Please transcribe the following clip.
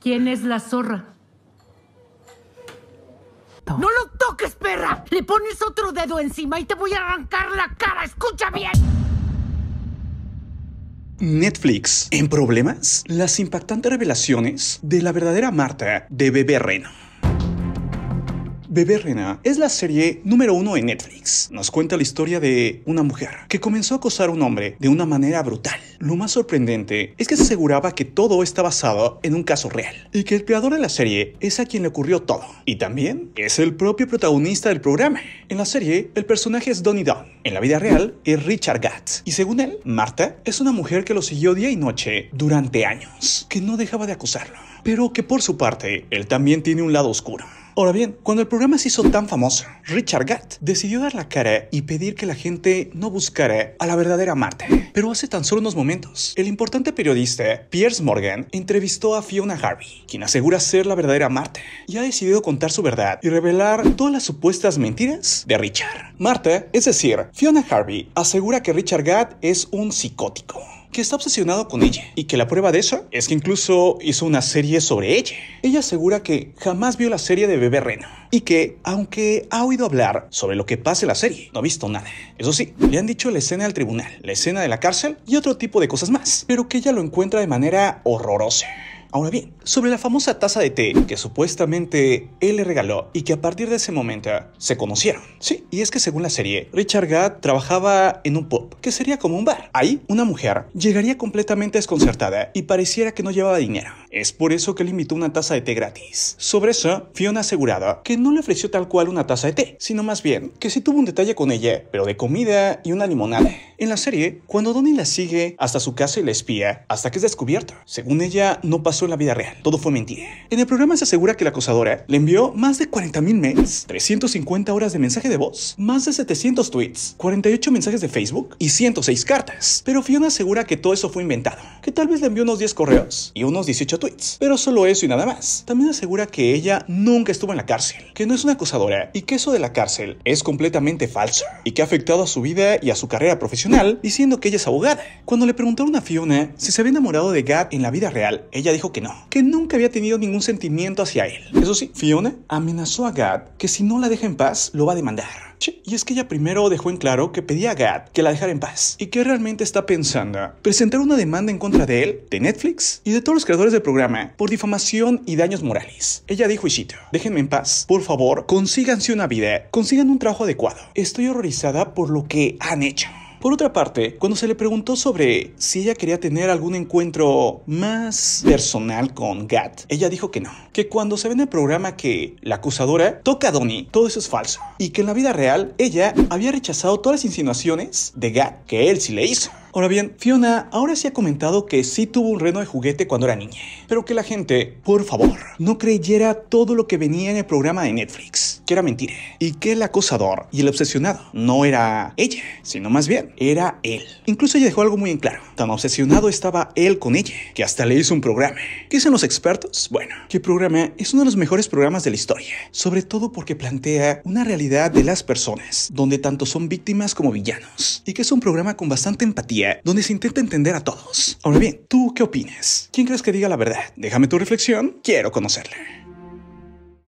¿Quién es la zorra? ¡No lo toques, perra! Le pones otro dedo encima y te voy a arrancar la cara. ¡Escucha bien! Netflix. ¿En problemas? Las impactantes revelaciones de la verdadera Marta de Bebé Reno. Bebé Rena es la serie número uno en Netflix. Nos cuenta la historia de una mujer que comenzó a acosar a un hombre de una manera brutal. Lo más sorprendente es que se aseguraba que todo está basado en un caso real y que el creador de la serie es a quien le ocurrió todo. Y también es el propio protagonista del programa. En la serie, el personaje es Donnie Don En la vida real, es Richard Gatz. Y según él, Marta es una mujer que lo siguió día y noche durante años, que no dejaba de acosarlo, pero que por su parte, él también tiene un lado oscuro. Ahora bien, cuando el programa se hizo tan famoso, Richard Gatt decidió dar la cara y pedir que la gente no buscara a la verdadera Marte. Pero hace tan solo unos momentos, el importante periodista Piers Morgan entrevistó a Fiona Harvey, quien asegura ser la verdadera Marte, y ha decidido contar su verdad y revelar todas las supuestas mentiras de Richard. Marte, es decir, Fiona Harvey, asegura que Richard Gatt es un psicótico que está obsesionado con ella y que la prueba de eso es que incluso hizo una serie sobre ella. Ella asegura que jamás vio la serie de Bebé Reno y que, aunque ha oído hablar sobre lo que pasa en la serie, no ha visto nada. Eso sí, le han dicho la escena del tribunal, la escena de la cárcel y otro tipo de cosas más, pero que ella lo encuentra de manera horrorosa. Ahora bien, sobre la famosa taza de té que supuestamente él le regaló y que a partir de ese momento se conocieron. Sí, y es que según la serie, Richard Gadd trabajaba en un pub, que sería como un bar. Ahí, una mujer llegaría completamente desconcertada y pareciera que no llevaba dinero. Es por eso que le invitó una taza de té gratis. Sobre eso, Fiona aseguraba que no le ofreció tal cual una taza de té, sino más bien que sí tuvo un detalle con ella, pero de comida y una limonada. En la serie, cuando Donnie la sigue hasta su casa y la espía, hasta que es descubierto Según ella, no pasó en la vida real, todo fue mentira. En el programa se asegura que la acosadora le envió más de mil mails, 350 horas de mensaje de voz, más de 700 tweets, 48 mensajes de Facebook y 106 cartas. Pero Fiona asegura que todo eso fue inventado, que tal vez le envió unos 10 correos y unos 18 tweets, pero solo eso y nada más. También asegura que ella nunca estuvo en la cárcel, que no es una acusadora y que eso de la cárcel es completamente falso y que ha afectado a su vida y a su carrera profesional diciendo que ella es abogada. Cuando le preguntaron a Fiona si se había enamorado de Gab en la vida real, ella dijo que no, que nunca había tenido ningún sentimiento hacia él. Eso sí, Fiona amenazó a Gab que si no la deja en paz lo va a demandar. y es que ella primero dejó en claro que pedía a Gad que la dejara en paz y que realmente está pensando presentar una demanda en contra de él, de Netflix y de todos los creadores de por difamación y daños morales. Ella dijo, Isito, déjenme en paz. Por favor, consíganse una vida, consigan un trabajo adecuado. Estoy horrorizada por lo que han hecho. Por otra parte, cuando se le preguntó sobre si ella quería tener algún encuentro más personal con Gat, ella dijo que no, que cuando se ve en el programa que la acusadora toca a Donnie, todo eso es falso, y que en la vida real ella había rechazado todas las insinuaciones de Gat que él sí le hizo. Ahora bien, Fiona ahora se sí ha comentado que sí tuvo un reno de juguete cuando era niña, pero que la gente, por favor, no creyera todo lo que venía en el programa de Netflix que era mentira y que el acosador y el obsesionado no era ella, sino más bien era él. Incluso ella dejó algo muy en claro. Tan obsesionado estaba él con ella que hasta le hizo un programa. ¿Qué dicen los expertos? Bueno, que programa es uno de los mejores programas de la historia, sobre todo porque plantea una realidad de las personas, donde tanto son víctimas como villanos, y que es un programa con bastante empatía, donde se intenta entender a todos. Ahora bien, ¿tú qué opinas? ¿Quién crees que diga la verdad? Déjame tu reflexión, quiero conocerla.